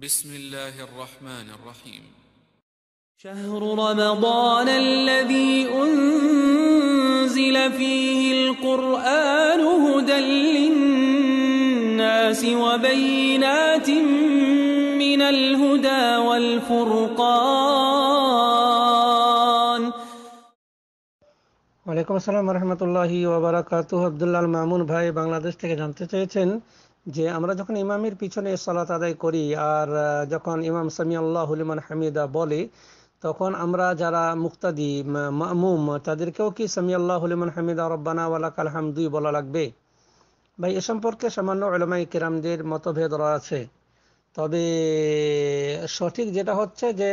بسم الله الرحمن الرحيم شهر رمضان الذي أنزل فيه القرآن هدى للناس وبينات من الهدى والفرقان وعليكم السلام ورحمة الله وبركاته عبد الله المامون بهاي বাংলাদেশ থেকে জানতে চেয়েছেন যে আমরা যখন ইমামের পিছনে সলাত আদায় করি আর যখন ইমাম সামি আল্লাহ হলিমান হামিদা বলে তখন আমরা যারা মুক্তাদি মামুম তাদেরকেও কি সামি আল্লাহ হলিমান হামিদা রব্বানা ওয়ালা কালহামদুই বলা লাগবে ভাই এ সম্পর্কে সামান্য আলমাই কিরামদের মতভেদ রয়েছে তবে সঠিক যেটা হচ্ছে যে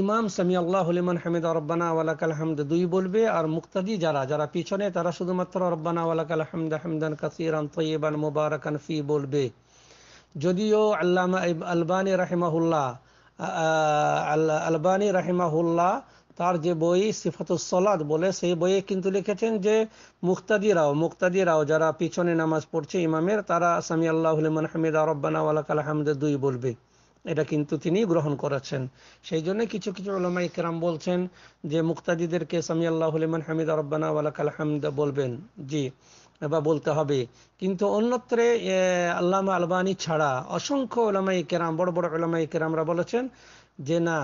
ইমাম সামি আল্লাহ হলিমান হামিদ রব্বানা ওয়ালাকাল হামদ দুই বলবে আর মুক্তাদি যারা যারা পিছনে তারা শুধুমাত্র রব্বানা ওয়ালাকাল হামদ হামদান কাসিরান তৈবান মুবারাকান ফি বলবে যদিও আল্লামা আলবানী রাহিমাহুল্লাহ আলবানী রাহিমাহুল্লাহ তার যে বই সিফাতুস সিফাতুসলাদ বলে সেই বইয়ে কিন্তু লিখেছেন যে মুক্তাদিরাও মুক্তাদিরাও যারা পিছনে নামাজ পড়ছে ইমামের তারা সামি আল্লাহ আল্লাহলিমান হামিদ আরব্বানা কাল হামদে দুই বলবে এটা কিন্তু তিনি গ্রহণ করেছেন সেই জন্য কিছু কিছু আলমা ইকরাম বলছেন যে মুক্তাদিদেরকে সামি আল্লাহ আল্লাহলিমান হামিদ আরব্বানা কাল হামদা বলবেন জি বা বলতে হবে কিন্তু অন্যত্রে আল্লামা আলবানি ছাড়া অসংখ্য ওলামাই কেরাম বড় বড় ওলামাই কেরামরা বলেছেন যে না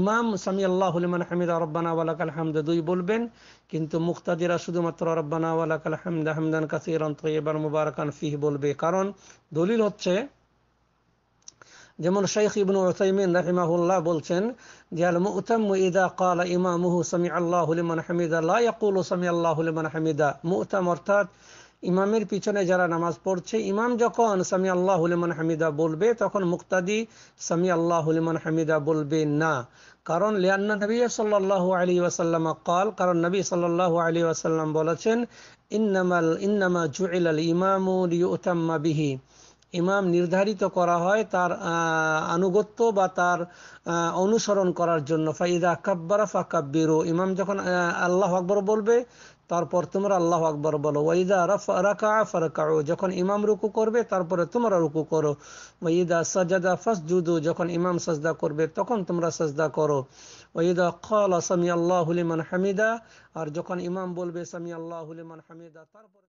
ইমাম সামি আল্লাহ হামিদা রব্বানা ওয়ালাকাল হামদ দুই বলবেন কিন্তু মুক্তাদিরা শুধুমাত্র রব্বানা ওয়ালাকাল হামদা হামদান কাসির তৈবার মুবারকান ফিহ বলবে কারণ দলিল হচ্ছে যেমন শেখ ইবনু ওসাইমিন রাহিমাহুল্লাহ বলছেন যে আল মুতাম ইদা কাল ইমামুহু সামি আল্লাহ লিমান হামিদা লা সামি আল্লাহ লিমান হামিদা মুতাম অর্থাৎ ইমামের পিছনে যারা নামাজ পড়ছে ইমাম যখন সামি আল্লাহ হুলিমান হামিদা বলবে তখন মুক্তাদি সামি আল্লাহ হুলিমান হামিদা বলবে না কারণ লিয়ান্না নবী সাল্লাহ আলী ওয়াসাল্লাম কল কারণ নবী সাল্লাহ আলী ওয়াসাল্লাম বলেছেন ইন্নামাল ইন্নামা জুইল আল ইমামু ইউতাম্মা বিহি ইমাম নির্ধারিত করা হয় তার আনুগত্য বা তার অনুসরণ করার জন্য ফাইদা কাব্বারা ফা কাব্বির ইমাম যখন আল্লাহ আকবর বলবে তারপর তোমরা আল্লাহ আকবর বলো ওয়াইদা রাকা ফারকাউ যখন ইমাম রুকু করবে তারপরে তোমরা রুকু করো ওয়াইদা সাজাদা ফাসজুদু যখন ইমাম সাজদা করবে তখন তোমরা সাজদা করো ওয়াইদা খাল সামি আল্লাহ হুলিমান হামিদা আর যখন ইমাম বলবে সামি আল্লাহ হুলিমান হামিদা তারপর